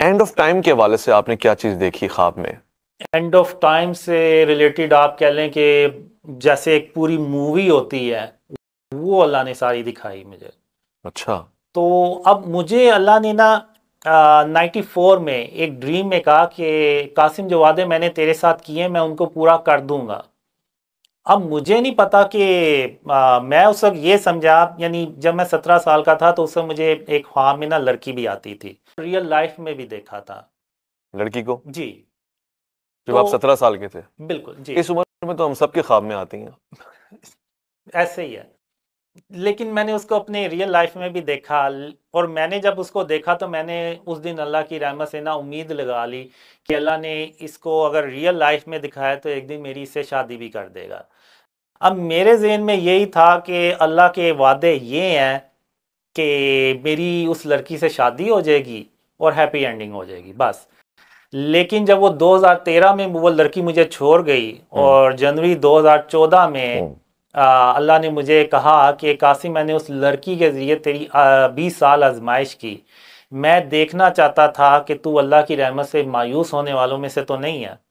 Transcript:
And of time के हवाले से आपने क्या चीज़ देखी ख्वाब में एंड ऑफ टाइम से रिलेटेड आप कह लें कि जैसे एक पूरी मूवी होती है वो अल्लाह ने सारी दिखाई मुझे अच्छा तो अब मुझे अल्लाह ने ना नाइन्टी फोर में एक ड्रीम में कहा कि कासिम जो वादे मैंने तेरे साथ किए मैं उनको पूरा कर दूंगा अब मुझे नहीं पता कि मैं उस वक्त ये समझा यानी जब मैं सत्रह साल का था तो उस वक्त मुझे एक ख्वाब में ना लड़की भी आती थी रियल लाइफ में भी देखा था लड़की को जी जब तो, आप सत्रह साल के थे बिल्कुल जी इस उम्र में तो हम सबके ख्वाब में आती हैं ऐसे ही है लेकिन मैंने उसको अपने रियल लाइफ में भी देखा और मैंने जब उसको देखा तो मैंने उस दिन अल्लाह की रहमत से ना उम्मीद लगा ली कि अल्लाह ने इसको अगर रियल लाइफ में दिखाया तो एक दिन मेरी इससे शादी भी कर देगा अब मेरे जहन में यही था कि अल्लाह के वादे ये हैं कि मेरी उस लड़की से शादी हो जाएगी और हैप्पी एंडिंग हो जाएगी बस लेकिन जब वो 2013 में वो लड़की मुझे छोड़ गई हम्म। और जनवरी 2014 में हम्म। अल्लाह ने मुझे कहा कि कासिम मैंने उस लड़की के ज़रिए तेरी बीस साल आजमाइश की मैं देखना चाहता था कि तू अल्लाह की रहमत से मायूस होने वालों में से तो नहीं है